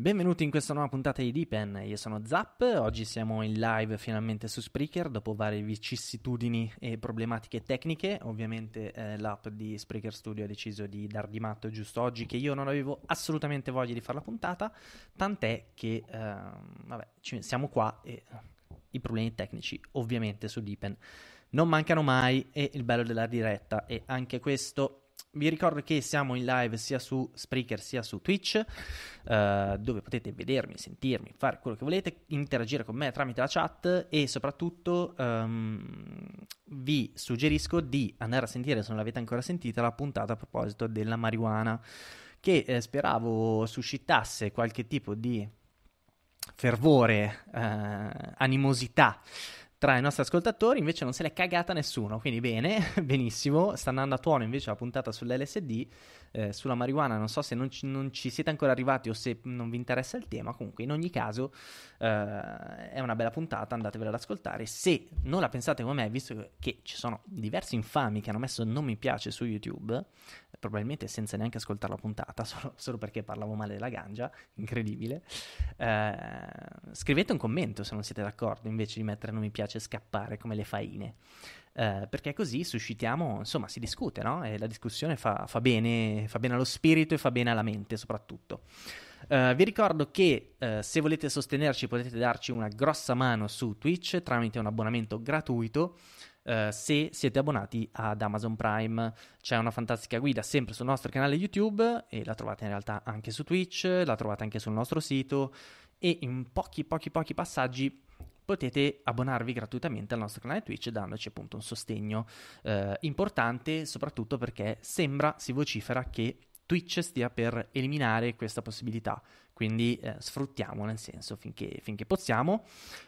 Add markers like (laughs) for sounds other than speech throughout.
Benvenuti in questa nuova puntata di Deepen, io sono Zap, oggi siamo in live finalmente su Spreaker dopo varie vicissitudini e problematiche tecniche, ovviamente eh, l'app di Spreaker Studio ha deciso di dar di matto giusto oggi che io non avevo assolutamente voglia di fare la puntata, tant'è che eh, vabbè, ci, siamo qua e eh, i problemi tecnici ovviamente su Deepen non mancano mai e il bello della diretta e anche questo vi ricordo che siamo in live sia su Spreaker sia su Twitch, eh, dove potete vedermi, sentirmi, fare quello che volete, interagire con me tramite la chat e soprattutto um, vi suggerisco di andare a sentire, se non l'avete ancora sentita, la puntata a proposito della marijuana, che eh, speravo suscitasse qualche tipo di fervore, eh, animosità tra i nostri ascoltatori invece non se l'è cagata nessuno, quindi bene, (laughs) benissimo, sta andando a tuono invece la puntata sull'LSD, eh, sulla marijuana, non so se non ci, non ci, siete ancora arrivati o se non vi interessa il tema, comunque in ogni caso eh, è una bella puntata, andatevela ad ascoltare. Se non la pensate come me, visto che ci sono diversi infami che hanno messo non mi piace su YouTube, probabilmente senza neanche ascoltare la puntata, (laughs) solo, solo perché parlavo male della ganja, incredibile, eh, scrivete un commento se non siete d'accordo, invece di mettere non mi piace scappare come le faine. Eh, perché così suscitiamo, insomma, si discute, no? E la discussione fa, fa, bene, fa bene allo spirito e fa bene alla mente soprattutto. Uh, vi ricordo che uh, se volete sostenerci potete darci una grossa mano su Twitch tramite un abbonamento gratuito. Uh, se siete abbonati ad Amazon Prime c'è una fantastica guida sempre sul nostro canale YouTube e la trovate in realtà anche su Twitch, la trovate anche sul nostro sito e in pochi pochi pochi passaggi potete abbonarvi gratuitamente al nostro canale Twitch dandoci appunto un sostegno eh, importante, soprattutto perché sembra, si vocifera, che Twitch stia per eliminare questa possibilità, quindi eh, sfruttiamo nel senso finché, finché possiamo.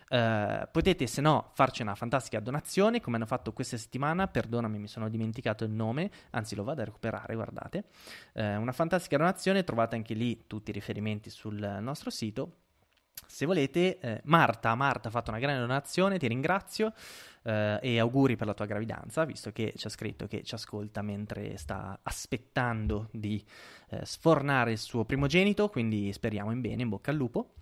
Eh, potete se no farci una fantastica donazione come hanno fatto questa settimana, perdonami mi sono dimenticato il nome, anzi lo vado a recuperare, guardate, eh, una fantastica donazione, trovate anche lì tutti i riferimenti sul nostro sito se volete, eh, Marta, Marta ha fatto una grande donazione, ti ringrazio eh, e auguri per la tua gravidanza, visto che ci ha scritto che ci ascolta mentre sta aspettando di eh, sfornare il suo primogenito, quindi speriamo in bene, in bocca al lupo.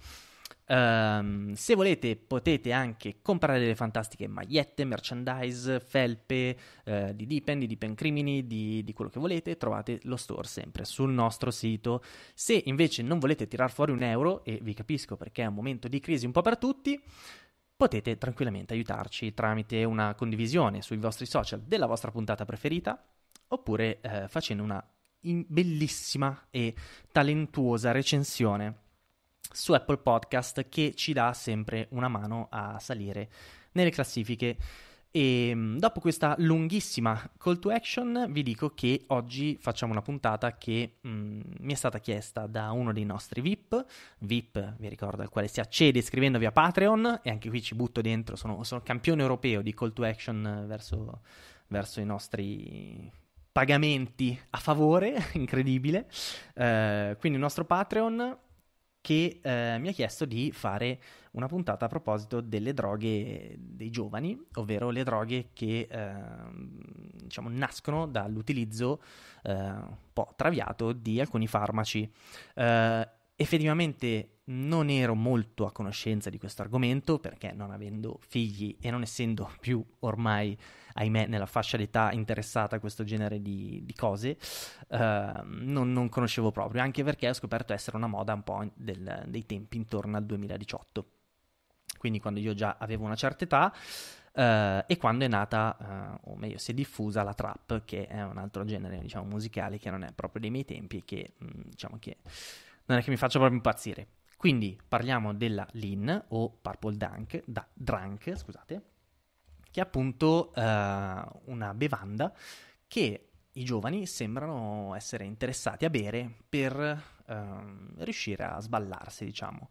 Um, se volete potete anche comprare delle fantastiche magliette, merchandise, felpe uh, di Deepen, di Deepen Crimini, di, di, quello che volete, trovate lo store sempre sul nostro sito. Se invece non volete tirar fuori un euro, e vi capisco perché è un momento di crisi un po' per tutti, potete tranquillamente aiutarci tramite una condivisione sui vostri social della vostra puntata preferita oppure uh, facendo una bellissima e talentuosa recensione su Apple Podcast che ci dà sempre una mano a salire nelle classifiche. E ehm, dopo questa lunghissima call to action vi dico che oggi facciamo una puntata che mm, mi è stata chiesta da uno dei nostri VIP, VIP vi ricordo al quale si accede iscrivendovi a Patreon e anche qui ci butto dentro, sono, sono campione europeo di call to action verso, verso i nostri pagamenti a favore, (laughs) incredibile, uh, quindi il nostro Patreon che eh, mi ha chiesto di fare una puntata a proposito delle droghe dei giovani, ovvero le droghe che eh, diciamo, nascono dall'utilizzo eh, un po' traviato di alcuni farmaci. Eh, effettivamente non ero molto a conoscenza di questo argomento perché non avendo figli e non essendo più ormai ahimè, nella fascia d'età interessata a questo genere di, di cose, uh, non, non, conoscevo proprio, anche perché ho scoperto essere una moda un po' del, dei tempi intorno al 2018. Quindi quando io già avevo una certa età, Uh, e quando è nata, uh, o meglio, si è diffusa la trap, che è un altro genere diciamo, musicale che non è proprio dei miei tempi e che, mh, mm, diciamo che non è che mi faccia proprio impazzire. Quindi parliamo della Lin o Purple Dunk, da, Drunk, scusate, che è appunto eh, una bevanda che i giovani sembrano essere interessati a bere per eh, riuscire a sballarsi, diciamo.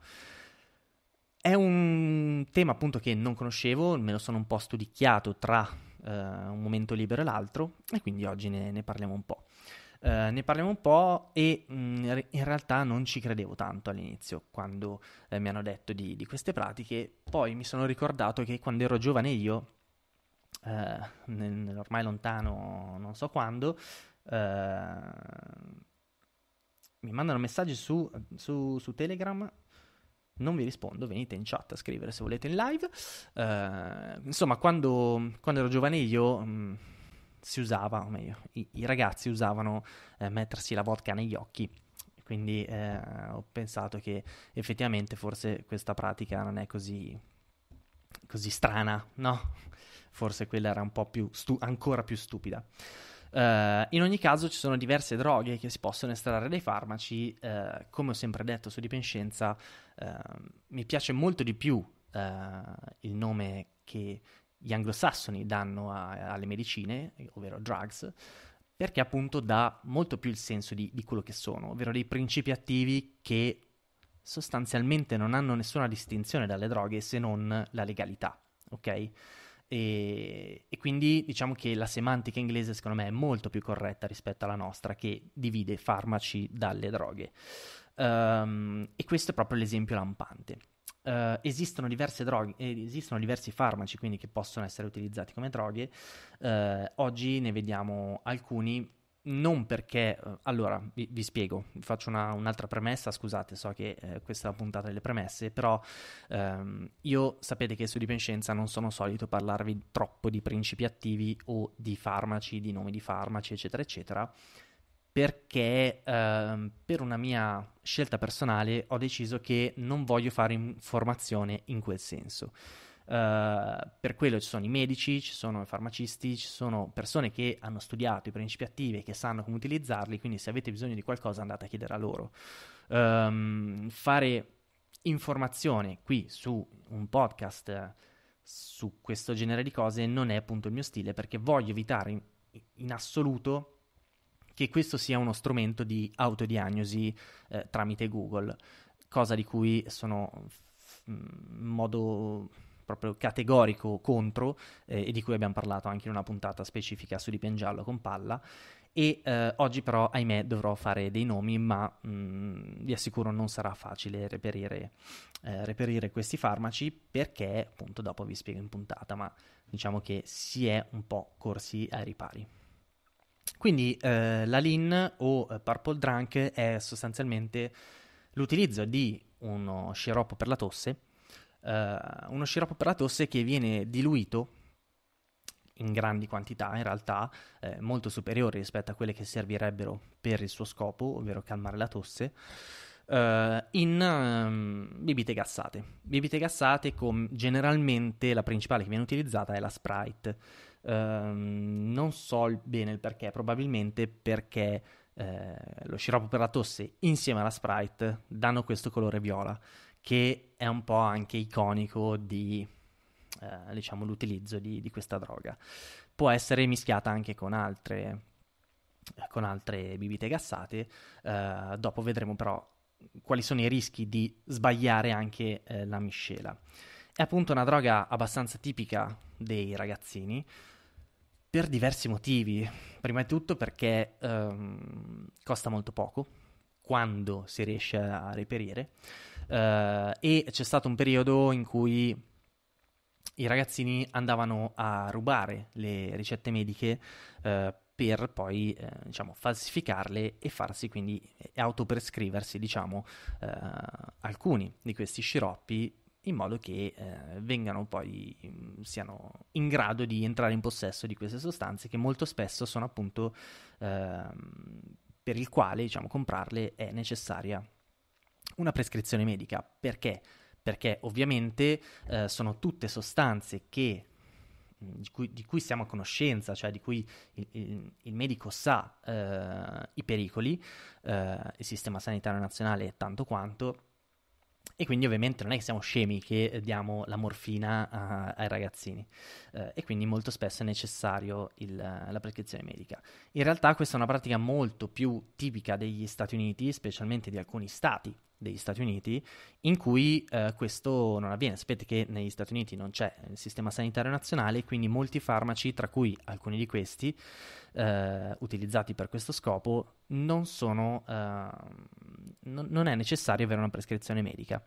È un tema appunto che non conoscevo, me lo sono un po' studicchiato tra eh, un momento libero e l'altro e quindi oggi ne, ne parliamo un po'. Eh, ne parliamo un po' e mh, mm, in realtà non ci credevo tanto all'inizio quando eh, mi hanno detto di, di queste pratiche, poi mi sono ricordato che quando ero giovane io eh, nell'ormai lontano non so quando, eh, mi mandano messaggi su, su, su, Telegram. Non vi rispondo, venite in chat a scrivere se volete in live. Eh, insomma, quando, quando, ero giovane io mh, mm, si usava, o meglio, i, i ragazzi usavano eh, mettersi la vodka negli occhi quindi eh, ho pensato che effettivamente forse questa pratica non è così, così strana, no? forse quella era un po' più stu- ancora più stupida. Uh, in ogni caso ci sono diverse droghe che si possono estrarre dai farmaci, uh, come ho sempre detto su Dipenscienza, uh, eh, mi piace molto di più il nome che gli anglosassoni danno a, alle medicine, ovvero drugs, perché appunto dà molto più il senso di, di quello che sono, ovvero dei principi attivi che sostanzialmente non hanno nessuna distinzione dalle droghe se non la legalità, ok? E, e, quindi diciamo che la semantica inglese secondo me è molto più corretta rispetto alla nostra che divide farmaci dalle droghe. Um, e questo è proprio l'esempio lampante. Uh, esistono diverse droghe, eh, esistono diversi farmaci quindi che possono essere utilizzati come droghe. Uh, oggi ne vediamo alcuni non perché, eh, allora vi, vi spiego, faccio una, un'altra premessa, scusate, so che eh, questa è la puntata delle premesse, però ehm, io sapete che su Dipenscienza non sono solito parlarvi troppo di principi attivi o di farmaci, di nomi di farmaci, eccetera, eccetera, perché ehm, per una mia scelta personale ho deciso che non voglio fare informazione in quel senso eh, per quello ci sono i medici, ci sono i farmacisti, ci sono persone che hanno studiato i principi attivi e che sanno come utilizzarli, quindi se avete bisogno di qualcosa andate a chiedere a loro. Um, fare informazione qui su un podcast su questo genere di cose non è appunto il mio stile perché voglio evitare in, in assoluto che questo sia uno strumento di autodiagnosi eh, tramite Google, cosa di cui sono in f- modo proprio categorico contro eh, e di cui abbiamo parlato anche in una puntata specifica su di Piangiallo con Palla. E eh, oggi però, ahimè, dovrò fare dei nomi, ma mh, mm, vi assicuro non sarà facile reperire, eh, reperire questi farmaci perché, appunto, dopo vi spiego in puntata, ma diciamo che si è un po' corsi ai ripari. Quindi eh, la Lean o eh, Purple Drunk è sostanzialmente l'utilizzo di uno sciroppo per la tosse uh, uno sciroppo per la tosse che viene diluito in grandi quantità, in realtà eh, molto superiori rispetto a quelle che servirebbero per il suo scopo, ovvero calmare la tosse, eh, in um, bibite gassate. Bibite gassate com- generalmente la principale che viene utilizzata è la Sprite. Eh, non so bene il perché, probabilmente perché eh, lo sciroppo per la tosse insieme alla Sprite danno questo colore viola che è un po' anche iconico di, eh, diciamo, l'utilizzo di, di questa droga. Può essere mischiata anche con altre, con altre bibite gassate. Uh, dopo vedremo però quali sono i rischi di sbagliare anche eh, la miscela. È appunto una droga abbastanza tipica dei ragazzini per diversi motivi. Prima di tutto perché um, costa molto poco quando si riesce a reperire eh, e c'è stato un periodo in cui i ragazzini andavano a rubare le ricette mediche eh, per poi eh, diciamo, falsificarle e farsi quindi eh, autoprescriversi diciamo, eh, alcuni di questi sciroppi in modo che eh, vengano poi mm, siano in grado di entrare in possesso di queste sostanze che molto spesso sono appunto ehm, per il quale diciamo, comprarle è necessaria una prescrizione medica. Perché? Perché ovviamente eh, sono tutte sostanze che, mm, di, cui, di, cui, siamo a conoscenza, cioè di cui il, il, il medico sa eh, i pericoli, eh, il sistema sanitario nazionale tanto quanto. E quindi ovviamente non è che siamo scemi che diamo la morfina a, ai ragazzini eh, e quindi molto spesso è necessario il, la prescrizione medica. In realtà questa è una pratica molto più tipica degli Stati Uniti, specialmente di alcuni stati degli Stati Uniti, in cui eh, questo non avviene. Sapete che negli Stati Uniti non c'è il sistema sanitario nazionale, quindi molti farmaci, tra cui alcuni di questi, eh, utilizzati per questo scopo, non, sono, eh, non, non è necessario avere una prescrizione medica.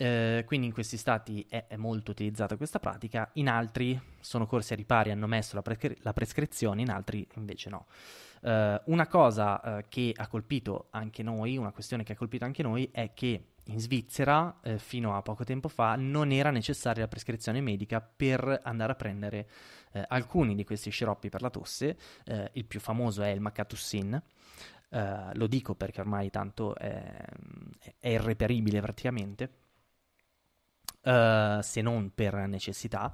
Eh, quindi in questi stati è, è, molto utilizzata questa pratica, in altri sono corsi a ripari, hanno messo la, prescri- la prescrizione, in altri invece no. Eh, una cosa eh, che ha colpito anche noi, una questione che ha colpito anche noi è che in Svizzera eh, fino a poco tempo fa non era necessaria la prescrizione medica per andare a prendere eh, alcuni di questi sciroppi per la tosse, il più famoso è il Macatussin. lo dico perché ormai tanto è, è irreperibile praticamente eh, se non per necessità.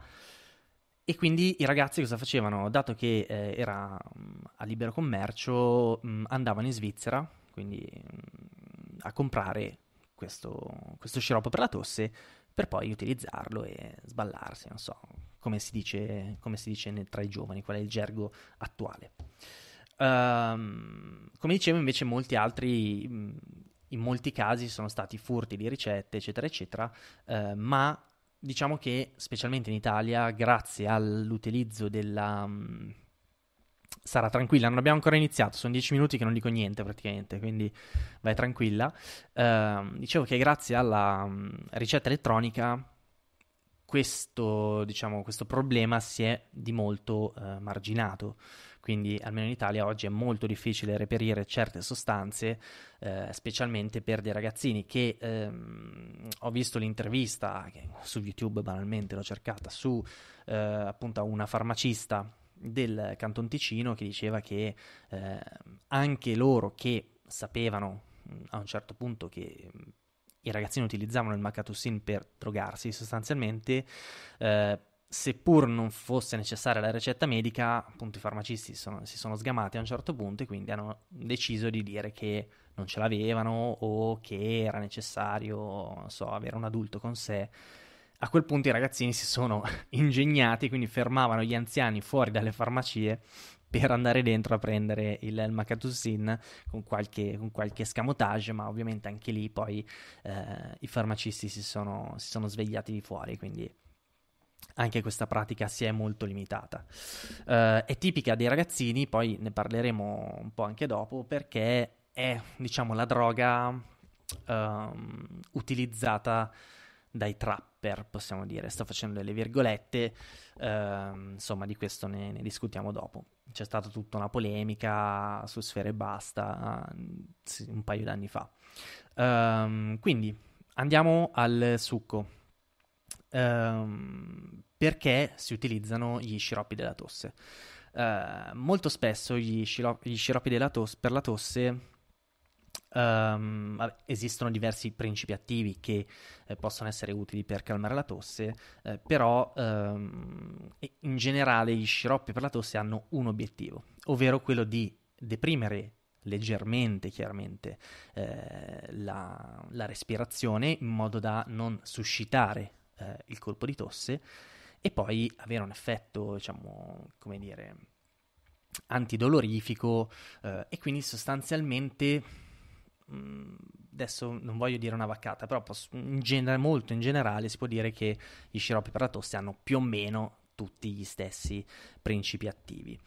E quindi i ragazzi cosa facevano? Dato che eh, era mh, mm, a libero commercio, mh, mm, andavano in Svizzera, quindi mh, mm, a comprare questo, questo, sciroppo per la tosse, per poi utilizzarlo e sballarsi, non so come si dice, come si dice nel, tra i giovani, qual è il gergo attuale. Um, come dicevo, invece, molti altri in molti casi sono stati furti di ricette, eccetera, eccetera, eh, ma diciamo che specialmente in Italia, grazie all'utilizzo della... Mm, sarà tranquilla, non abbiamo ancora iniziato, sono dieci minuti che non dico niente praticamente, quindi vai tranquilla. Eh, dicevo che grazie alla mm, ricetta elettronica questo, diciamo, questo problema si è di molto eh, marginato quindi almeno in Italia oggi è molto difficile reperire certe sostanze, eh, specialmente per dei ragazzini che ehm, ho visto l'intervista su YouTube banalmente l'ho cercata su eh, appunto una farmacista del Canton Ticino che diceva che eh, anche loro che sapevano mm, a un certo punto che mm, i ragazzini utilizzavano il macatossin per drogarsi sostanzialmente eh, seppur non fosse necessaria la ricetta medica, appunto i farmacisti sono, si sono sgamati a un certo punto e quindi hanno deciso di dire che non ce l'avevano o che era necessario, non so, avere un adulto con sé. A quel punto i ragazzini si sono (laughs) ingegnati, quindi fermavano gli anziani fuori dalle farmacie per andare dentro a prendere il, il Macatussin con qualche, con qualche escamotage, ma ovviamente anche lì poi eh, i farmacisti si sono, si sono svegliati di fuori, quindi anche questa pratica si è molto limitata. Uh, è tipica dei ragazzini, poi ne parleremo un po' anche dopo, perché è, diciamo, la droga um, utilizzata dai trapper, possiamo dire. Sto facendo delle virgolette, uh, insomma, di questo ne, ne, discutiamo dopo. C'è stata tutta una polemica su Sfere e Basta uh, un paio d'anni fa. Um, quindi andiamo al succo ehm, perché si utilizzano gli sciroppi della tosse. Eh, molto spesso gli, sciro- gli sciroppi tos- per la tosse Um, esistono diversi principi attivi che eh, possono essere utili per calmare la tosse, eh, però um, in generale gli sciroppi per la tosse hanno un obiettivo, ovvero quello di deprimere leggermente chiaramente eh, la, la respirazione in modo da non suscitare eh, il colpo di tosse e poi avere un effetto, diciamo, come dire, antidolorifico eh, e quindi sostanzialmente mm, adesso non voglio dire una vaccata, però posso, in genere, molto in generale si può dire che gli sciroppi per la tosse hanno più o meno tutti gli stessi principi attivi.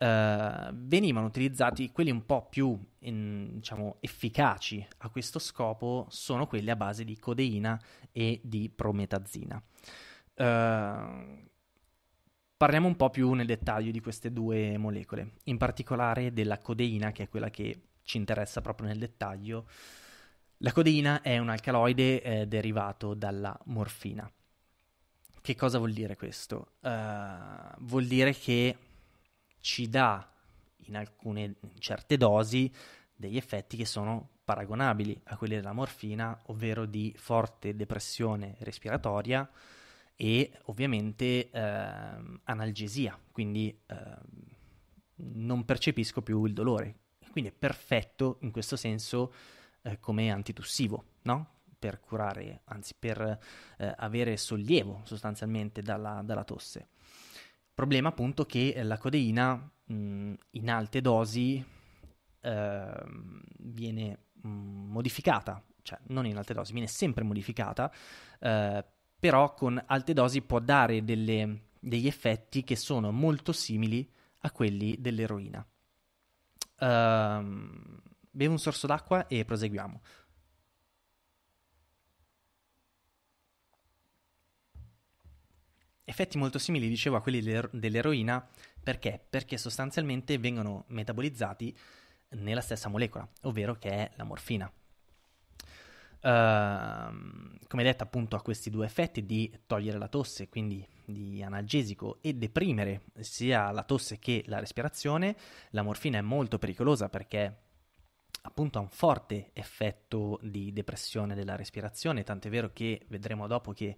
Eh, venivano utilizzati quelli un po' più in, diciamo, efficaci a questo scopo sono quelli a base di codeina e di prometazina. Eh, parliamo un po' più nel dettaglio di queste due molecole, in particolare della codeina, che è quella che ci interessa proprio nel dettaglio. La codeina è un alcaloide eh, derivato dalla morfina. Che cosa vuol dire questo? Uh, vuol dire che ci dà in alcune in certe dosi degli effetti che sono paragonabili a quelli della morfina, ovvero di forte depressione respiratoria e ovviamente ehm, analgesia, quindi ehm, non percepisco più il dolore. Quindi è perfetto in questo senso eh, come antitussivo, no? Per curare, anzi per eh, avere sollievo sostanzialmente dalla, dalla tosse. Problema appunto che eh, la codeina mh, in alte dosi eh, viene mh, modificata, cioè non in alte dosi, viene sempre modificata, eh, però con alte dosi può dare delle, degli effetti che sono molto simili a quelli dell'eroina. Uh, bevo un sorso d'acqua e proseguiamo. effetti molto simili, dicevo, a quelli dell'eroina, perché? Perché sostanzialmente vengono metabolizzati nella stessa molecola, ovvero che è la morfina. Uh, come detto, appunto, ha questi due effetti di togliere la tosse, quindi di analgesico e deprimere sia la tosse che la respirazione. La morfina è molto pericolosa perché appunto ha un forte effetto di depressione della respirazione, tant'è vero che vedremo dopo che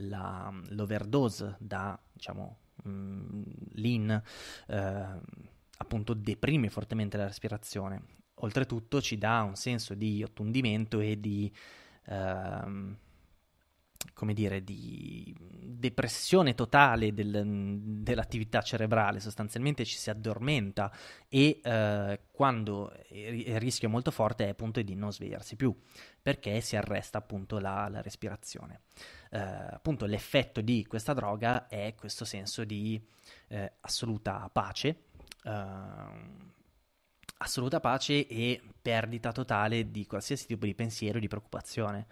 la, l'overdose da, diciamo, mh, mm, lean, eh, appunto deprime fortemente la respirazione. Oltretutto ci dà un senso di ottundimento e di... Ehm, come dire, di depressione totale del, dell'attività cerebrale, sostanzialmente ci si addormenta e eh, quando il rischio è molto forte è appunto di non svegliarsi più, perché si arresta appunto la, la respirazione. Eh, appunto l'effetto di questa droga è questo senso di eh, assoluta pace, ehm, assoluta pace e perdita totale di qualsiasi tipo di pensiero di preoccupazione.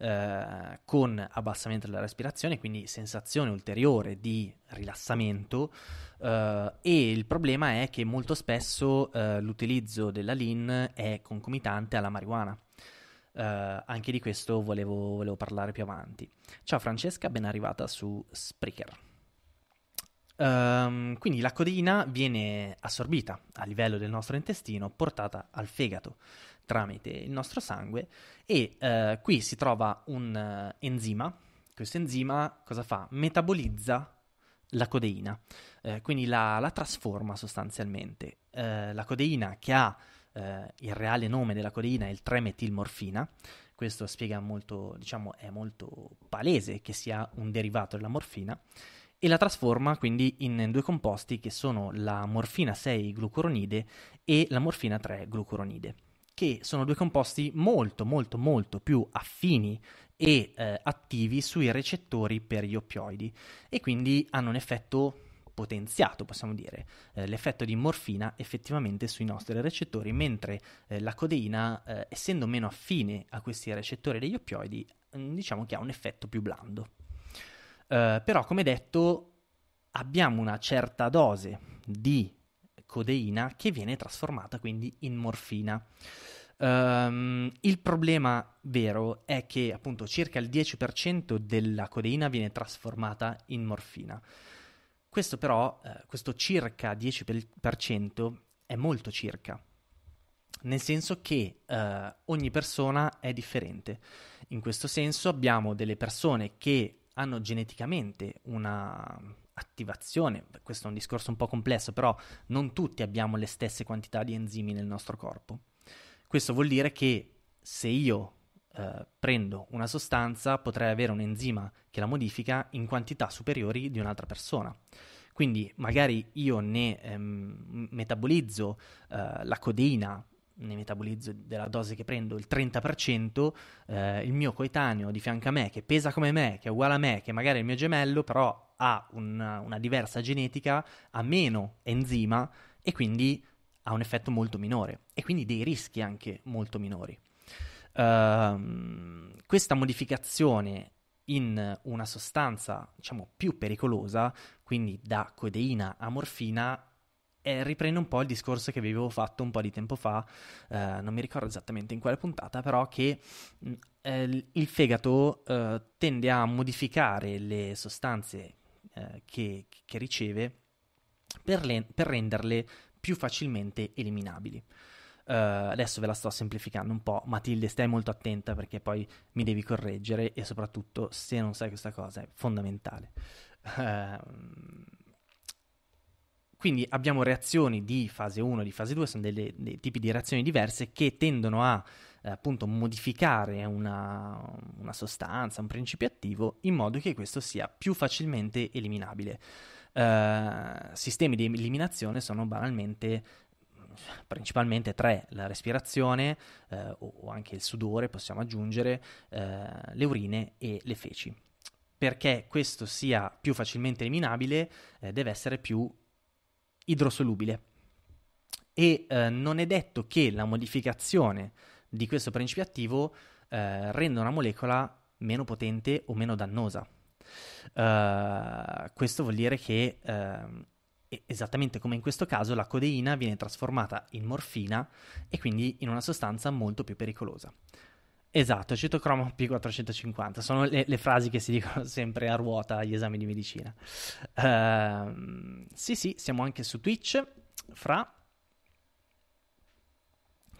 Eh, con abbassamento della respirazione, quindi sensazione ulteriore di rilassamento eh, e il problema è che molto spesso eh, l'utilizzo della lean è concomitante alla marijuana. Eh, anche di questo volevo, volevo parlare più avanti. Ciao Francesca, ben arrivata su Spreaker. Um, quindi la codina viene assorbita a livello del nostro intestino, portata al fegato tramite il nostro sangue e eh, qui si trova un uh, enzima. Questo enzima cosa fa? Metabolizza la codeina, eh, quindi la, la, trasforma sostanzialmente. Eh, la codeina che ha eh, il reale nome della codeina è il 3-metilmorfina, questo spiega molto, diciamo, è molto palese che sia un derivato della morfina e la trasforma quindi in due composti che sono la morfina 6 glucuronide e la morfina 3 glucuronide che sono due composti molto molto molto più affini e eh, attivi sui recettori per gli oppioidi e quindi hanno un effetto potenziato, possiamo dire, eh, l'effetto di morfina effettivamente sui nostri recettori, mentre eh, la codeina, eh, essendo meno affine a questi recettori degli oppioidi, mm, diciamo che ha un effetto più blando. Eh, però, come detto, abbiamo una certa dose di codeina che viene trasformata quindi in morfina. Um, il problema vero è che appunto circa il 10% della codeina viene trasformata in morfina. Questo però, eh, questo circa 10% è molto circa, nel senso che eh, ogni persona è differente. In questo senso abbiamo delle persone che hanno geneticamente una, attivazione, questo è un discorso un po' complesso, però non tutti abbiamo le stesse quantità di enzimi nel nostro corpo. Questo vuol dire che se io eh, prendo una sostanza potrei avere un enzima che la modifica in quantità superiori di un'altra persona. Quindi magari io ne ehm, metabolizzo eh, la codeina ne metabolizzo della dose che prendo il 30%, eh, il mio coetaneo di fianco a me, che pesa come me, che è uguale a me, che magari è il mio gemello, però ha una, una diversa genetica, ha meno enzima e quindi ha un effetto molto minore e quindi dei rischi anche molto minori. Uh, questa modificazione in una sostanza diciamo più pericolosa, quindi da codeina a morfina, eh, riprende un po' il discorso che vi avevo fatto un po' di tempo fa, eh, non mi ricordo esattamente in quale puntata, però che mm, eh, il fegato eh, tende a modificare le sostanze eh, che, che, riceve per, le, per, renderle più facilmente eliminabili. Eh, adesso ve la sto semplificando un po', Matilde stai molto attenta perché poi mi devi correggere e soprattutto se non sai questa cosa è fondamentale. Uh, (laughs) Quindi abbiamo reazioni di fase 1 e di fase 2, sono delle, dei tipi di reazioni diverse che tendono a eh, appunto modificare una, una, sostanza, un principio attivo, in modo che questo sia più facilmente eliminabile. Eh, sistemi di eliminazione sono banalmente principalmente tre, la respirazione eh, o anche il sudore, possiamo aggiungere, eh, le urine e le feci perché questo sia più facilmente eliminabile eh, deve essere più idrosolubile. E eh, non è detto che la modificazione di questo principio attivo eh, renda una molecola meno potente o meno dannosa. Uh, questo vuol dire che, uh, esattamente come in questo caso, la codeina viene trasformata in morfina e quindi in una sostanza molto più pericolosa. Esatto, citocromo P450, sono le, le, frasi che si dicono (laughs) sempre a ruota agli esami di medicina. Uh, sì, sì, siamo anche su Twitch, fra...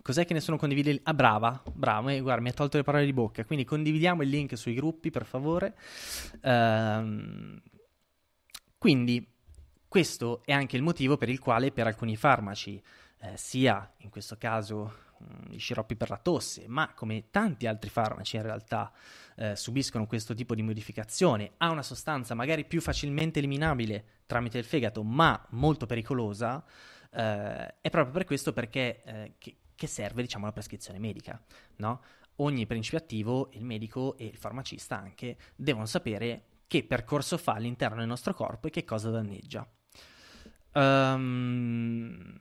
Cos'è che nessuno condivide? Ah, brava, bravo, eh, guarda, mi ha tolto le parole di bocca, quindi condividiamo il link sui gruppi, per favore. Uh, quindi, questo è anche il motivo per il quale per alcuni farmaci, eh, sia in questo caso Mm, i sciroppi per la tosse, ma come tanti altri farmaci in realtà eh, subiscono questo tipo di modificazione a una sostanza magari più facilmente eliminabile tramite il fegato, ma molto pericolosa, eh, è proprio per questo perché, eh, che, che, serve diciamo, la prescrizione medica. No? Ogni principio attivo, il medico e il farmacista anche, devono sapere che percorso fa all'interno del nostro corpo e che cosa danneggia. Um,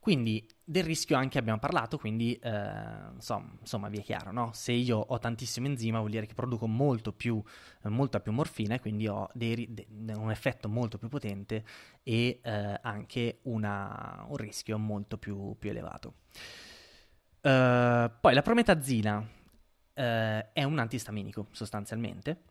quindi del rischio anche abbiamo parlato, quindi eh, insomma, insomma, vi è chiaro, no? se io ho tantissimo enzima vuol dire che produco molto più, eh, molta più morfina e quindi ho dei, de, un effetto molto più potente e eh, anche una, un rischio molto più, più elevato. Uh, poi la prometazina uh, è un antistaminico sostanzialmente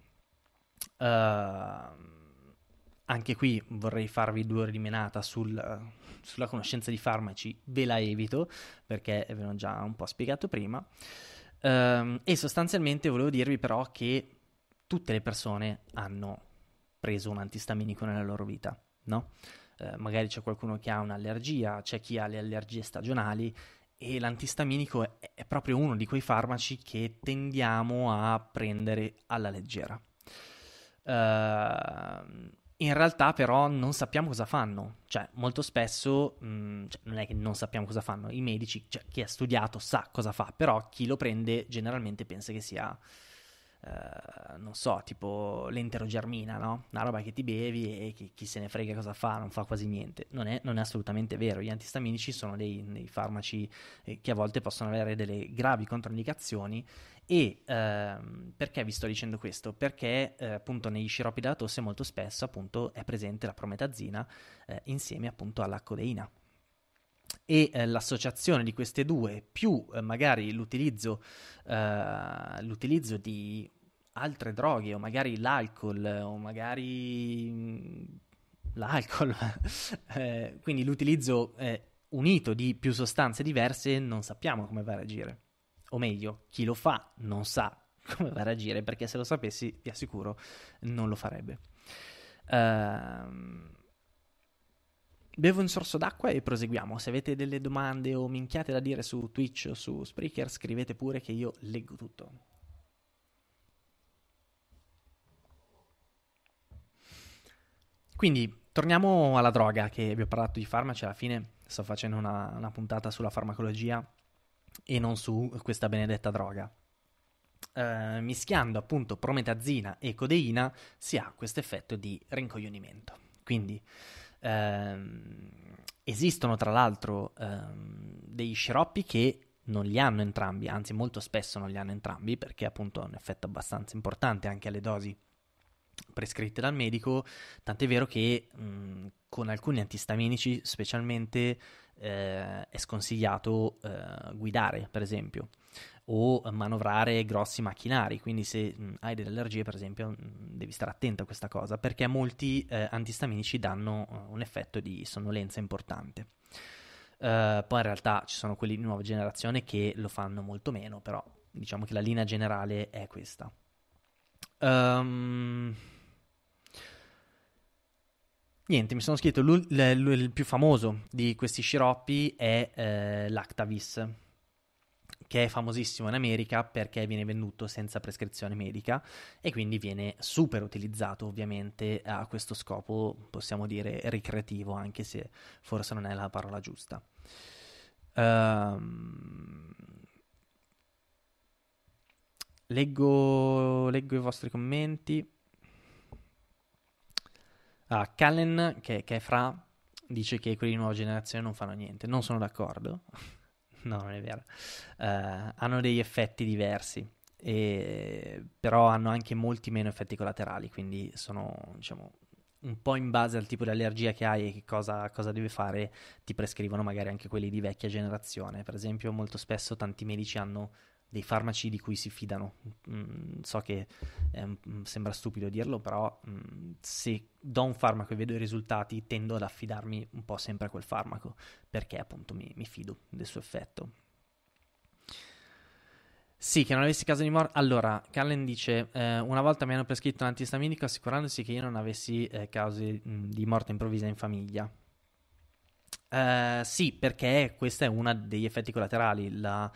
anche qui vorrei farvi due ore di menata sul, eh, sulla conoscenza di farmaci, ve la evito perché ve l'ho già un po' spiegato prima. Um, e sostanzialmente volevo dirvi però che tutte le persone hanno preso un antistaminico nella loro vita, no? Uh, magari c'è qualcuno che ha un'allergia, c'è chi ha le allergie stagionali e l'antistaminico è, è proprio uno di quei farmaci che tendiamo a prendere alla leggera. Uh, in realtà però non sappiamo cosa fanno, cioè molto spesso mh, mm, cioè, non è che non sappiamo cosa fanno, i medici, cioè chi ha studiato sa cosa fa, però chi lo prende generalmente pensa che sia eh, non so, tipo l'enterogermina, no? Una roba che ti bevi e chi, chi, se ne frega cosa fa, non fa quasi niente. Non è, non è assolutamente vero. Gli antistaminici sono dei, dei farmaci eh, che a volte possono avere delle gravi controindicazioni e ehm, perché vi sto dicendo questo? Perché eh, appunto negli sciroppi della tosse molto spesso appunto è presente la prometazina eh, insieme appunto alla codeina e eh, l'associazione di queste due più eh, magari l'utilizzo, eh, l'utilizzo, di altre droghe o magari l'alcol o magari mh, mm, l'alcol (laughs) eh, quindi l'utilizzo eh, unito di più sostanze diverse non sappiamo come va a reagire o meglio chi lo fa non sa (laughs) come va a reagire perché se lo sapessi vi assicuro non lo farebbe ehm Bevo un sorso d'acqua e proseguiamo. Se avete delle domande o minchiate da dire su Twitch o su Spreaker, scrivete pure che io leggo tutto. Quindi torniamo alla droga che vi ho parlato di farmaci. Alla fine sto facendo una, una puntata sulla farmacologia e non su questa benedetta droga. Eh, mischiando appunto prometazina e codeina si ha questo effetto di rincoglionimento. Quindi Ehm, esistono tra l'altro ehm, dei sciroppi che non li hanno entrambi, anzi molto spesso non li hanno entrambi perché appunto ha un effetto abbastanza importante anche alle dosi prescritte dal medico, tant'è vero che mh, mhmm, con alcuni antistaminici specialmente eh, è sconsigliato eh, guidare, per esempio, o manovrare grossi macchinari. Quindi, se mh, hai delle allergie, per esempio, mh, devi stare attento a questa cosa perché molti eh, antistaminici danno eh, un effetto di sonnolenza importante. Uh, poi in realtà ci sono quelli di nuova generazione che lo fanno molto meno, però diciamo che la linea generale è questa. Um, Niente, mi sono scritto l- l- il più famoso di questi sciroppi è eh, l'Actavis, che è famosissimo in America perché viene venduto senza prescrizione medica e quindi viene super utilizzato ovviamente a questo scopo, possiamo dire ricreativo, anche se forse non è la parola giusta. Um... Leggo, leggo i vostri commenti. Uh, che, che, è fra, dice che quelli di nuova generazione non fanno niente. Non sono d'accordo. (laughs) no, non è vero. Uh, hanno degli effetti diversi, e, però hanno anche molti meno effetti collaterali, quindi sono, diciamo, un po' in base al tipo di allergia che hai e che cosa, cosa deve fare, ti prescrivono magari anche quelli di vecchia generazione. Per esempio, molto spesso tanti medici hanno dei farmaci di cui si fidano. Mm, so che eh, sembra stupido dirlo, però mm, se do un farmaco e vedo i risultati, tendo ad affidarmi un po' sempre a quel farmaco, perché appunto mi, mi fido del suo effetto. Sì, che non avessi caso di morte. Allora, Callen dice: eh, Una volta mi hanno prescritto un antistaminico assicurandosi che io non avessi eh, cause mm, di morte improvvisa in famiglia. Eh, sì, perché questo è uno degli effetti collaterali. La,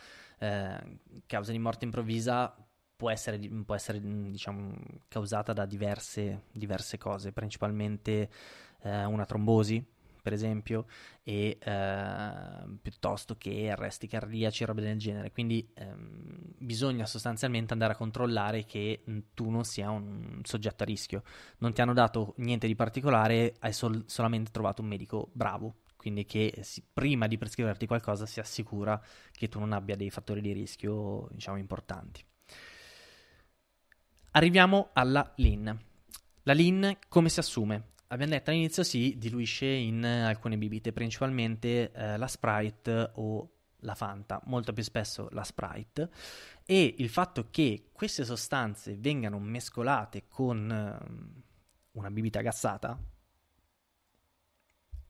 eh, causa di morte improvvisa può essere, può essere mm, diciamo, causata da diverse, diverse cose, principalmente eh, una trombosi, per esempio, e eh, piuttosto che arresti cardiaci, e robe del genere. Quindi ehm, bisogna sostanzialmente andare a controllare che mm, tu non sia un soggetto a rischio. Non ti hanno dato niente di particolare, hai sol- solamente trovato un medico bravo quindi che si, prima di prescriverti qualcosa si assicura che tu non abbia dei fattori di rischio diciamo importanti. Arriviamo alla lean La lean come si assume? Abbiamo detto all'inizio si diluisce in alcune bibite, principalmente eh, la Sprite o la Fanta, molto più spesso la Sprite e il fatto che queste sostanze vengano mescolate con ehm, una bibita gassata,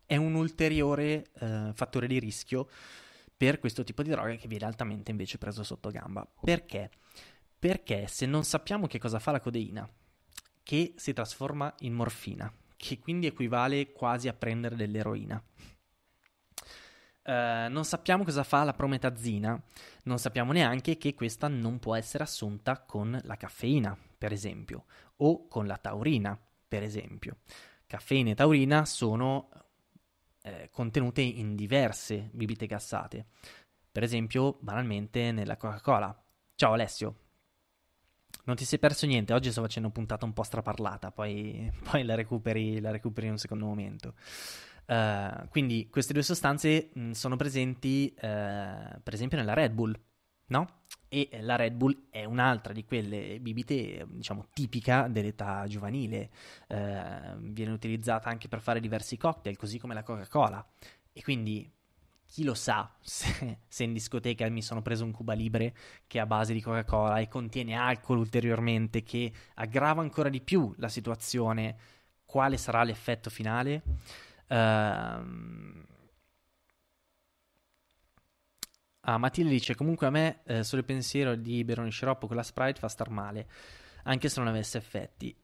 è un ulteriore eh, fattore di rischio per questo tipo di droga che viene altamente invece preso sotto gamba. Perché? Perché se non sappiamo che cosa fa la codeina, che si trasforma in morfina, che quindi equivale quasi a prendere dell'eroina. Uh, non sappiamo cosa fa la prometazina, non sappiamo neanche che questa non può essere assunta con la caffeina, per esempio, o con la taurina, per esempio. Caffeina e taurina sono eh, contenute in diverse bibite gassate, per esempio banalmente nella Coca-Cola. Ciao Alessio, non ti sei perso niente, oggi sto facendo una puntata un po' straparlata, poi, (laughs) poi la, recuperi, la, recuperi, in un secondo momento. Uh, quindi queste due sostanze mh, mm, sono presenti uh, per esempio nella Red Bull, no? E eh, la Red Bull è un'altra di quelle bibite, diciamo, tipica dell'età giovanile. Eh, viene utilizzata anche per fare diversi cocktail, così come la Coca-Cola. E quindi chi lo sa (laughs) se, se, in discoteca mi sono preso un Cuba Libre che è a base di Coca-Cola e contiene alcol ulteriormente che aggrava ancora di più la situazione, quale sarà l'effetto finale? Ehm... Ah, Matilde dice: Comunque a me eh, solo il pensiero di Beroni Sciroppo con la Sprite fa star male, anche se non avesse effetti.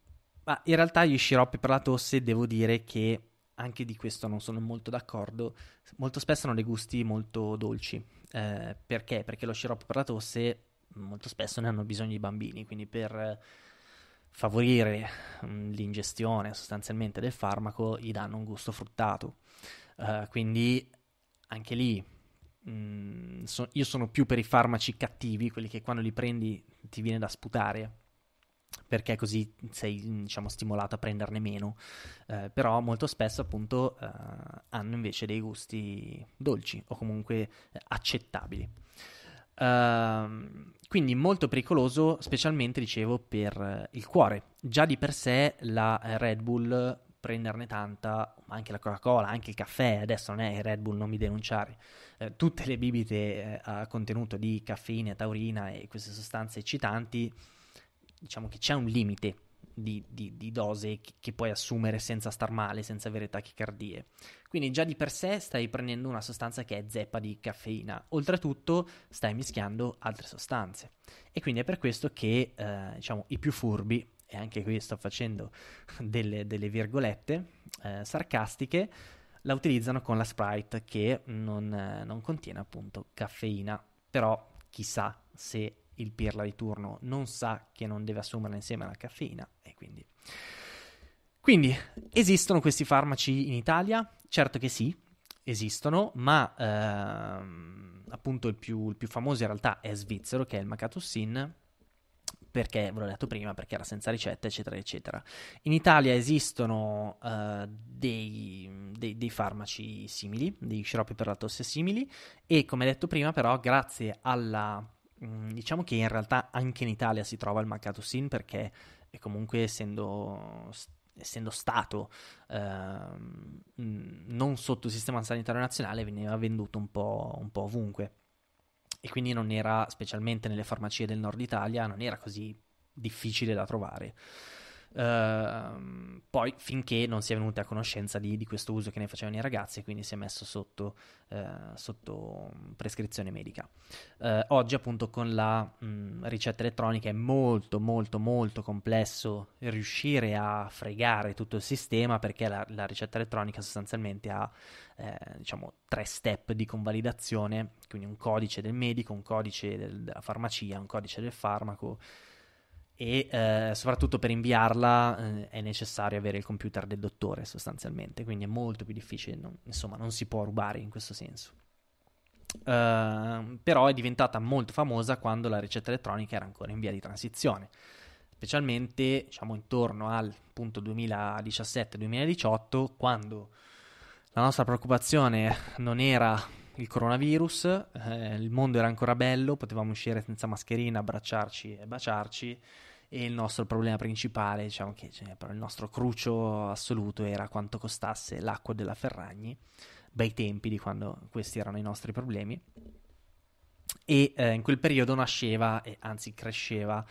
Ma in realtà gli sciroppi per la tosse devo dire che anche di questo non sono molto d'accordo. Molto spesso hanno dei gusti molto dolci. Eh, perché? Perché lo sciroppo per la tosse molto spesso ne hanno bisogno i bambini, quindi per eh, favorire mh, mm, l'ingestione sostanzialmente del farmaco gli danno un gusto fruttato. Eh, quindi anche lì Mm, so, io sono più per i farmaci cattivi, quelli che quando li prendi ti viene da sputare, perché così sei diciamo, stimolato a prenderne meno, eh, però molto spesso appunto eh, hanno invece dei gusti dolci o comunque accettabili. Uh, quindi molto pericoloso, specialmente dicevo per il cuore. Già di per sé la Red Bull prenderne tanta, ma anche la Coca-Cola, anche il caffè, adesso non è Red Bull, non mi denunciare, eh, tutte le bibite eh, a contenuto di caffeina, taurina e queste sostanze eccitanti, diciamo che c'è un limite di, di, di dose che, che, puoi assumere senza star male, senza avere tachicardie. Quindi già di per sé stai prendendo una sostanza che è zeppa di caffeina, oltretutto stai mischiando altre sostanze. E quindi è per questo che eh, diciamo, i più furbi e anche qui sto facendo (laughs) delle, delle virgolette eh, sarcastiche, la utilizzano con la Sprite che non, eh, non contiene appunto caffeina, però chissà se il pirla di turno non sa che non deve assumerla insieme alla caffeina e quindi... Quindi esistono questi farmaci in Italia? Certo che sì, esistono, ma ehm, appunto il più, il più, famoso in realtà è svizzero, che è il Macatossin, perché ve l'ho detto prima, perché era senza ricetta, eccetera, eccetera. In Italia esistono uh, dei, dei, dei, farmaci simili, dei sciroppi per la tosse simili, e come detto prima, però, grazie alla. Mm, diciamo che in realtà anche in Italia si trova il Macatosin perché comunque essendo, essendo stato eh, non sotto il sistema sanitario nazionale veniva venduto un po', un po ovunque e quindi non era, specialmente nelle farmacie del nord Italia, non era così difficile da trovare. Ehm, poi finché non si è venuta a conoscenza di, di, questo uso che ne facevano i ragazzi e quindi si è messo sotto, uh, sotto mm, prescrizione medica. Uh, oggi appunto con la mh, mm, ricetta elettronica è molto molto molto complesso riuscire a fregare tutto il sistema perché la, la ricetta elettronica sostanzialmente ha eh, diciamo tre step di convalidazione, quindi un codice del medico, un codice del, della farmacia, un codice del farmaco e eh, soprattutto per inviarla eh, è necessario avere il computer del dottore sostanzialmente, quindi è molto più difficile, non, insomma non si può rubare in questo senso. Uh, però è diventata molto famosa quando la ricetta elettronica era ancora in via di transizione, specialmente diciamo intorno al 2017-2018 quando la nostra preoccupazione non era il coronavirus, eh, il mondo era ancora bello, potevamo uscire senza mascherina, abbracciarci e baciarci e il nostro problema principale, diciamo che cioè, il nostro crucio assoluto era quanto costasse l'acqua della Ferragni, bei tempi di quando questi erano i nostri problemi e eh, in quel periodo nasceva, eh, anzi cresceva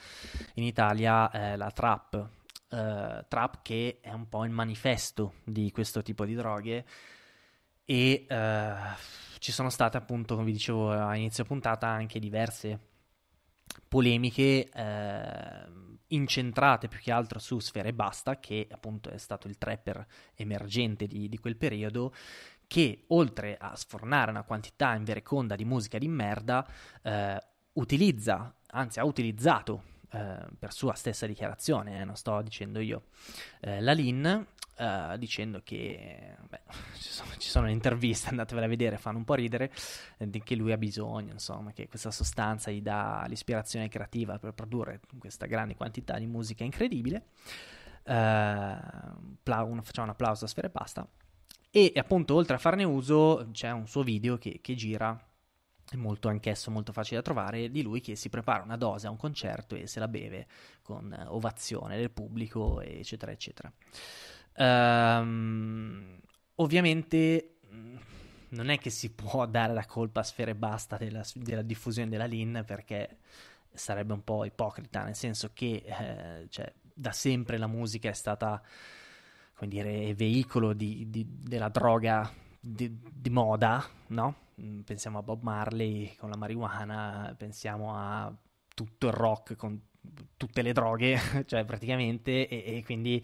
in Italia eh, la trap, eh, trap che è un po' il manifesto di questo tipo di droghe e eh, ci sono state appunto, come vi dicevo a inizio puntata, anche diverse polemiche eh, incentrate più che altro su Sfere Basta, che appunto è stato il trapper emergente di, di quel periodo, che oltre a sfornare una quantità invereconda di musica di merda, eh, utilizza, anzi ha utilizzato eh, per sua stessa dichiarazione, eh, non sto dicendo io, eh, la Lin uh, dicendo che beh, (laughs) ci, sono, ci, sono, le interviste, andatevele a vedere, fanno un po' ridere, eh, di che lui ha bisogno, insomma, che questa sostanza gli dà l'ispirazione creativa per produrre questa grande quantità di musica incredibile. Uh, pla- un, facciamo un applauso a Sfere Pasta. E appunto, oltre a farne uso, c'è un suo video che, che gira molto anch'esso molto facile da trovare, di lui che si prepara una dose a un concerto e se la beve con ovazione del pubblico, eccetera, eccetera. Um, ovviamente mm, non è che si può (laughs) dare la colpa a sfere basta della, della diffusione della LIN perché sarebbe un po' ipocrita, nel senso che eh, cioè, da sempre la musica è stata, come dire, veicolo di, di, della droga di, di, moda, no? Mm, pensiamo a Bob Marley con la marijuana, pensiamo a tutto il rock con tutte le droghe, (laughs) cioè praticamente, e, e quindi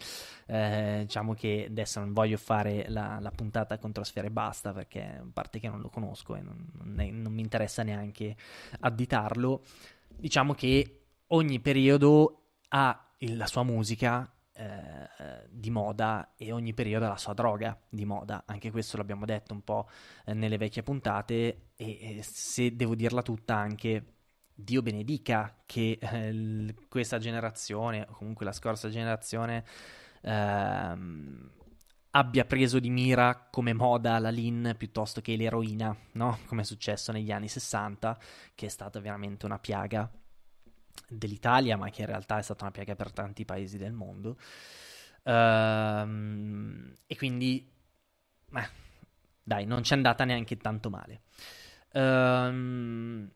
eh, diciamo che adesso non voglio fare la, la puntata contro Sfera e basta, perché a parte che non lo conosco e non, non, è, non mi interessa neanche additarlo, diciamo che ogni periodo ha il, la sua musica eh, di moda e ogni periodo ha la sua droga di moda, anche questo l'abbiamo detto un po' eh, nelle vecchie puntate e, e se devo dirla tutta anche Dio benedica che eh, questa generazione, o comunque la scorsa generazione, ehm, abbia preso di mira come moda la Lin piuttosto che l'eroina, no? Come è successo negli anni 60, che è stata veramente una piaga dell'Italia, ma che in realtà è stata una piaga per tanti paesi del mondo. Ehm, e quindi, beh, dai, non c'è andata neanche tanto male. Ehm,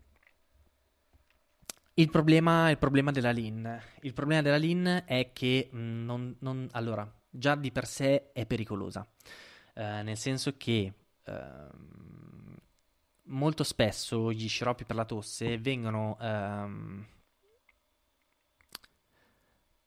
il problema, il problema della Lin. Il problema della Lin è che mm, non, non, allora, già di per sé è pericolosa. Eh, nel senso che eh, molto spesso gli sciroppi per la tosse vengono. Ehm...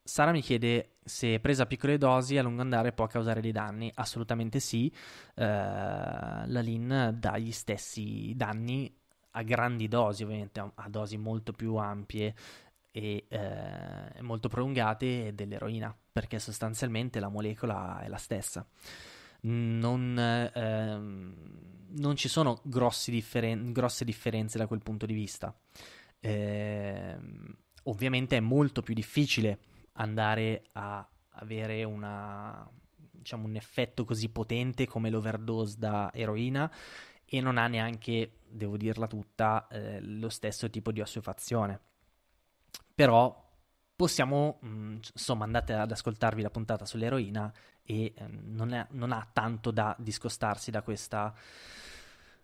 Sara mi chiede se presa a piccole dosi a lungo andare può causare dei danni. Assolutamente sì. Eh, la Lin dà gli stessi danni a grandi dosi, ovviamente a, a dosi molto più ampie e eh, molto prolungate dell'eroina, perché sostanzialmente la molecola è la stessa. Non, ehm, non ci sono differen- grosse differenze da quel punto di vista. Eh, ovviamente è molto più difficile andare a avere una, diciamo, un effetto così potente come l'overdose da eroina e non ha neanche, devo dirla tutta, eh, lo stesso tipo di ossufazione. Però possiamo, mh, mm, insomma, andate ad ascoltarvi la puntata sull'eroina e eh, non, è, non, ha tanto da discostarsi da questa,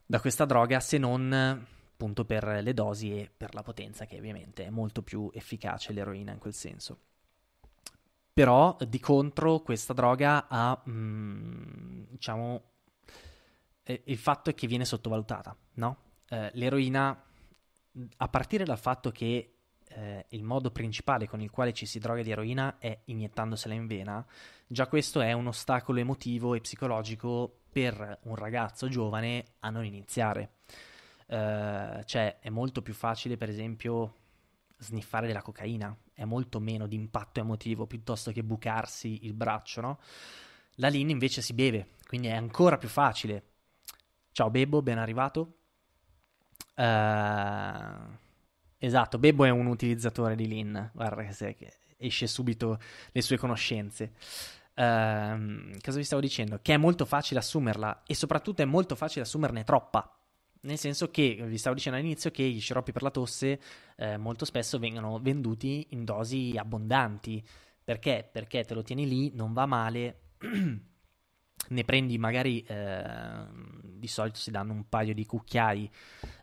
da questa droga se non appunto per le dosi e per la potenza che ovviamente è molto più efficace l'eroina in quel senso. Però di contro questa droga ha, mh, mm, diciamo, eh, il fatto è che viene sottovalutata, no? Eh, l'eroina, a partire dal fatto che eh, il modo principale con il quale ci si droga di eroina è iniettandosela in vena, già questo è un ostacolo emotivo e psicologico per un ragazzo giovane a non iniziare. Uh, cioè è molto più facile per esempio sniffare della cocaina, è molto meno di impatto emotivo piuttosto che bucarsi il braccio, no? La lean invece si beve, quindi è ancora più facile Ciao Bebo, ben arrivato. Uh, esatto, Bebo è un utilizzatore di Lean, guarda che, se, che esce subito le sue conoscenze. Uh, cosa vi stavo dicendo? Che è molto facile assumerla e soprattutto è molto facile assumerne troppa. Nel senso che vi stavo dicendo all'inizio che gli sciroppi per la tosse eh, molto spesso vengono venduti in dosi abbondanti. Perché? Perché te lo tieni lì, non va male. (clears throat) ne prendi magari eh, di solito si danno un paio di cucchiai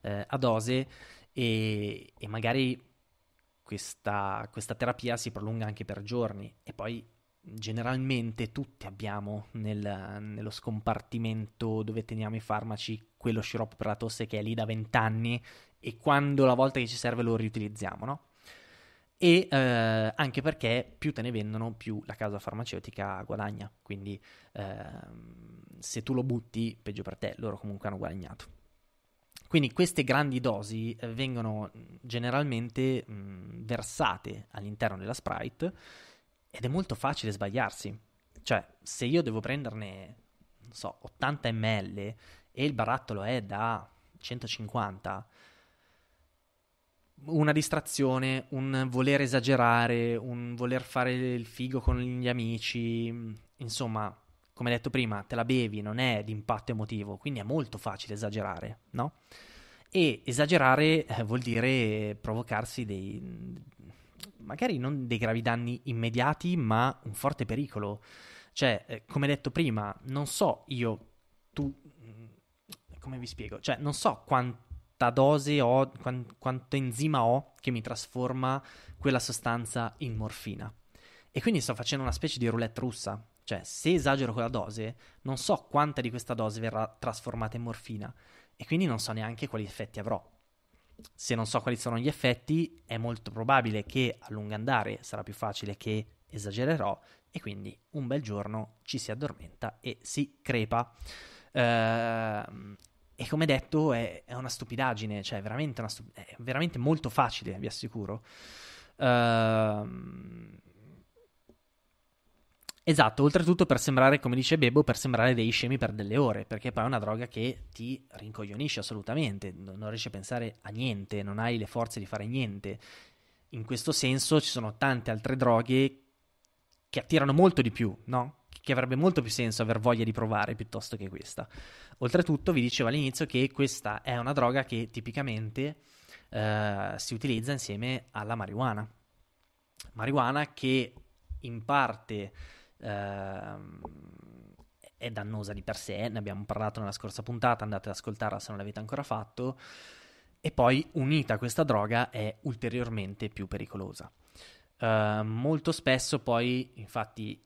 eh, a dose e, e magari questa, questa, terapia si prolunga anche per giorni e poi generalmente tutti abbiamo nel, nello scompartimento dove teniamo i farmaci quello sciroppo per la tosse che è lì da vent'anni e quando la volta che ci serve lo riutilizziamo, no? e eh, anche perché più te ne vendono, più la casa farmaceutica guadagna. Quindi eh, se tu lo butti, peggio per te, loro comunque hanno guadagnato. Quindi queste grandi dosi eh, vengono generalmente mh, versate all'interno della Sprite ed è molto facile sbagliarsi. Cioè, se io devo prenderne, non so, 80 ml e il barattolo è da 150, una distrazione, un voler esagerare, un voler fare il figo con gli amici, mm, insomma, come detto prima, te la bevi, non è di impatto emotivo, quindi è molto facile esagerare, no? E esagerare eh, vuol dire provocarsi dei, mm, magari non dei gravi danni immediati, ma un forte pericolo. Cioè, eh, come detto prima, non so io, tu, mm, come vi spiego? Cioè, non so quanto quanta dose ho, quant- quanto enzima ho che mi trasforma quella sostanza in morfina. E quindi sto facendo una specie di roulette russa, cioè se esagero quella dose, non so quanta di questa dose verrà trasformata in morfina e quindi non so neanche quali effetti avrò. Se non so quali sono gli effetti, è molto probabile che a lungo andare sarà più facile che esagererò e quindi un bel giorno ci si addormenta e si crepa. Uh, e come detto è, è una stupidaggine, cioè veramente una stup- è veramente molto facile, vi assicuro. Uh, esatto, oltretutto per sembrare, come dice Bebo, per sembrare dei scemi per delle ore, perché poi è una droga che ti rincoglionisce assolutamente, non riesci a pensare a niente, non hai le forze di fare niente. In questo senso ci sono tante altre droghe che attirano molto di più, no? che avrebbe molto più senso aver voglia di provare piuttosto che questa. Oltretutto vi dicevo all'inizio che questa è una droga che tipicamente eh, si utilizza insieme alla marijuana. Marijuana che in parte eh, è dannosa di per sé, ne abbiamo parlato nella scorsa puntata, andate ad ascoltarla se non l'avete ancora fatto, e poi unita a questa droga è ulteriormente più pericolosa. Uh, molto spesso poi, infatti,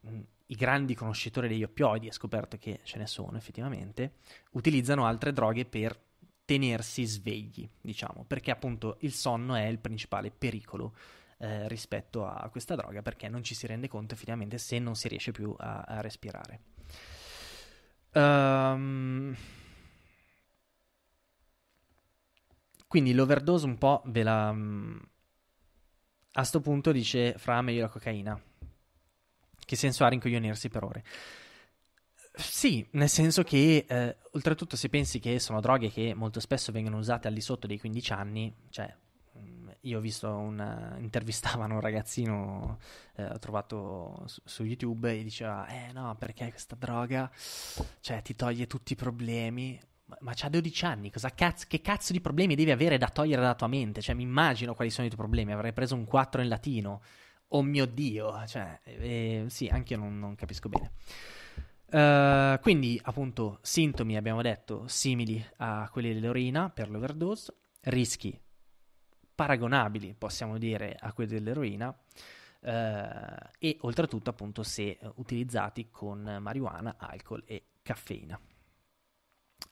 i grandi conoscitori degli oppioidi, ha scoperto che ce ne sono effettivamente, utilizzano altre droghe per tenersi svegli, diciamo, perché appunto il sonno è il principale pericolo eh, rispetto a questa droga, perché non ci si rende conto effettivamente se non si riesce più a, a respirare. Um, quindi l'overdose un po' ve la... Mm, a sto punto dice Fra meglio la cocaina, che senso ha rincoglionirsi per ore? Sì, nel senso che eh, oltretutto se pensi che sono droghe che molto spesso vengono usate al di sotto dei 15 anni, cioè mm, io ho visto un... Eh, intervistavano un ragazzino, eh, ho trovato su, su, YouTube e diceva, eh no, perché questa droga, cioè, ti toglie tutti i problemi. Ma, ma c'ha 12 anni, cazzo, che cazzo di problemi devi avere da togliere dalla tua mente? Cioè, mi immagino quali sono i tuoi problemi, avrei preso un 4 in latino oh mio Dio, cioè, eh, eh sì, anche io non, non capisco bene. Uh, quindi, appunto, sintomi abbiamo detto simili a quelli dell'eroina per l'overdose, rischi paragonabili, possiamo dire, a quelli dell'eroina. Uh, e oltretutto, appunto, se utilizzati con marijuana, alcol e caffeina.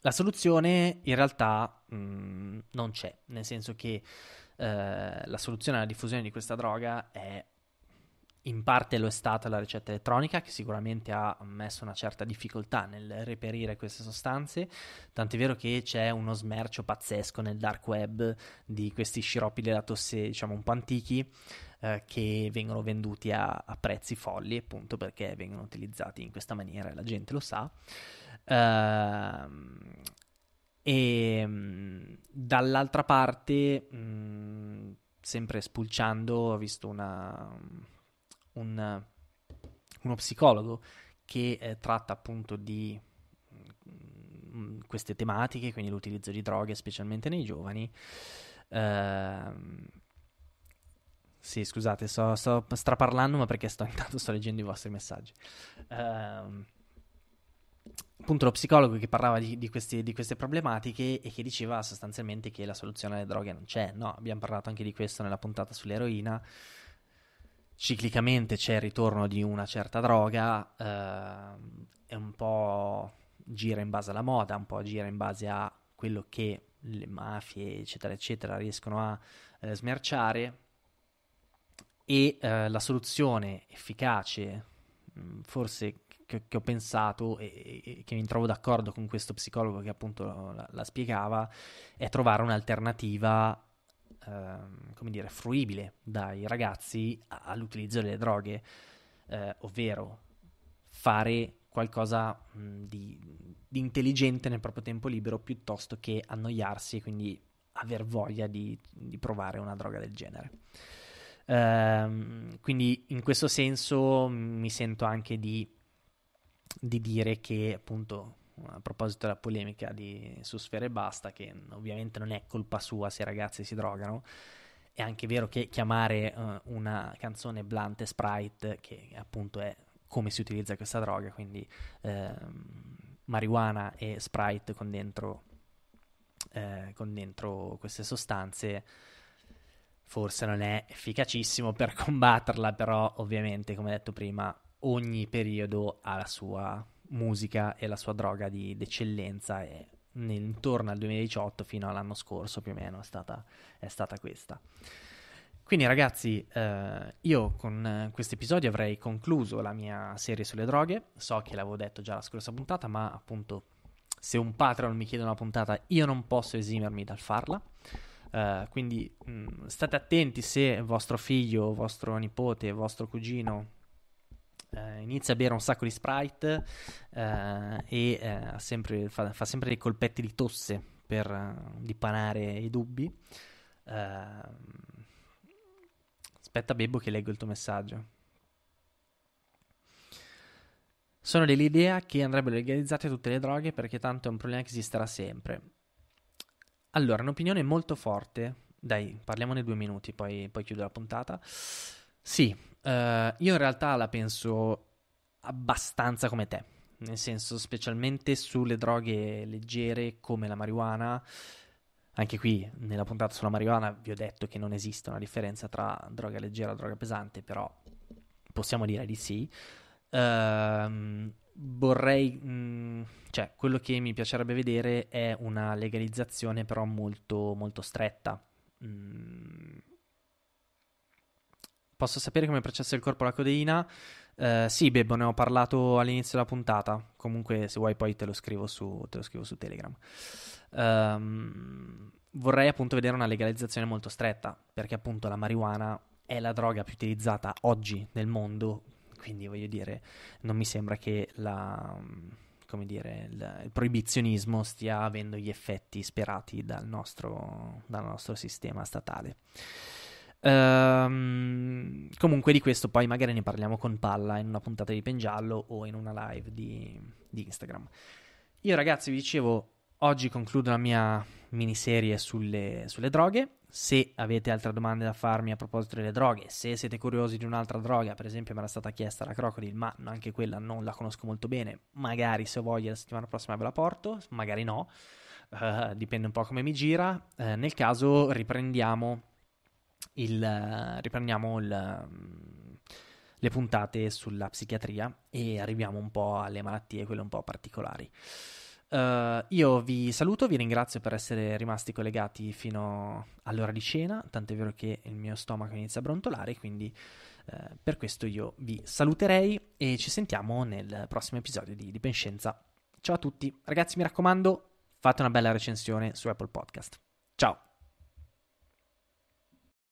La soluzione in realtà mh, mm, non c'è, nel senso che eh, la soluzione alla diffusione di questa droga è in parte lo è stata la ricetta elettronica, che sicuramente ha messo una certa difficoltà nel reperire queste sostanze, tant'è vero che c'è uno smercio pazzesco nel dark web di questi sciroppi della tosse, diciamo un po' antichi, eh, che vengono venduti a, a, prezzi folli, appunto perché vengono utilizzati in questa maniera e la gente lo sa. Uh, e dall'altra parte, mh, sempre spulciando, ho visto una un, uno psicologo che eh, tratta appunto di mh, mm, queste tematiche, quindi l'utilizzo di droghe, specialmente nei giovani. Uh, sì, scusate, sto, sto, straparlando, ma perché sto, (laughs) intanto sto leggendo i vostri messaggi. Uh, appunto lo psicologo che parlava di, di, questi, di, queste problematiche e che diceva sostanzialmente che la soluzione alle droghe non c'è. No, abbiamo parlato anche di questo nella puntata sull'eroina ciclicamente c'è il ritorno di una certa droga, eh, è un po' gira in base alla moda, un po' gira in base a quello che le mafie, eccetera, eccetera, riescono a eh, smerciare e eh, la soluzione efficace, mm, forse che, che, ho pensato e, e, che mi trovo d'accordo con questo psicologo che appunto la, la spiegava, è trovare un'alternativa Ehm, come dire, fruibile dai ragazzi all'utilizzo delle droghe, eh, ovvero fare qualcosa mh, mm, di, di intelligente nel proprio tempo libero piuttosto che annoiarsi e quindi aver voglia di, di, provare una droga del genere. Ehm, quindi in questo senso mi sento anche di, di dire che appunto a proposito della polemica di, su Sfere Basta, che ovviamente non è colpa sua se i ragazzi si drogano. È anche vero che chiamare uh, una canzone Blunt e Sprite, che appunto è come si utilizza questa droga, quindi eh, marijuana e Sprite con dentro, eh, con dentro queste sostanze, forse non è efficacissimo per combatterla, però ovviamente, come detto prima, ogni periodo ha la sua musica è la sua droga di d'eccellenza e intorno al 2018 fino all'anno scorso più o meno è stata, è stata questa. Quindi ragazzi, eh, io con eh, questo episodio avrei concluso la mia serie sulle droghe, so che l'avevo detto già la scorsa puntata, ma appunto se un patron mi chiede una puntata io non posso esimermi dal farla. Eh, quindi mh, mm, state attenti se vostro figlio, vostro nipote, vostro cugino, eh, inizia a bere un sacco di sprite eh, e eh, sempre, fa, fa, sempre dei colpetti di tosse per eh, dipanare i dubbi. Eh, aspetta Bebo, che leggo il tuo messaggio. Sono dell'idea che andrebbero legalizzate tutte le droghe perché tanto è un problema che esisterà sempre. Allora, un'opinione molto forte, dai, parliamone due minuti, poi, poi chiudo la puntata. Sì, Uh, io in realtà la penso abbastanza come te, nel senso specialmente sulle droghe leggere come la marijuana. Anche qui nella puntata sulla marijuana vi ho detto che non esiste una differenza tra droga leggera e droga pesante, però possiamo dire di sì. Uh, vorrei, mh, mm, cioè, quello che mi piacerebbe vedere è una legalizzazione però molto, molto stretta. Mm, Posso sapere come processa il corpo la codeina? Eh, sì, Bebbo, ne ho parlato all'inizio della puntata. Comunque, se vuoi, poi te lo scrivo su, te lo scrivo su Telegram. Um, vorrei appunto vedere una legalizzazione molto stretta, perché appunto la marijuana è la droga più utilizzata oggi nel mondo. Quindi, voglio dire, non mi sembra che la come dire, il, il, proibizionismo stia avendo gli effetti sperati dal nostro, dal nostro sistema statale. Ehm, comunque di questo poi magari ne parliamo con Palla in una puntata di Pengiallo o in una live di, di Instagram. Io ragazzi vi dicevo, oggi concludo la mia miniserie sulle, sulle droghe. Se avete altre domande da farmi a proposito delle droghe, se siete curiosi di un'altra droga, per esempio me era stata chiesta la Crocodile, ma anche quella non la conosco molto bene, magari se ho voglia la settimana prossima ve la porto, magari no, uh, dipende un po' come mi gira. Uh, nel caso riprendiamo il, riprendiamo il, mm, le puntate sulla psichiatria e arriviamo un po' alle malattie, quelle un po' particolari. Uh, io vi saluto, vi ringrazio per essere rimasti collegati fino all'ora di cena, tant'è vero che il mio stomaco inizia a brontolare, quindi uh, per questo io vi saluterei e ci sentiamo nel prossimo episodio di Dipenscienza. Ciao a tutti, ragazzi mi raccomando fate una bella recensione su Apple Podcast. Ciao!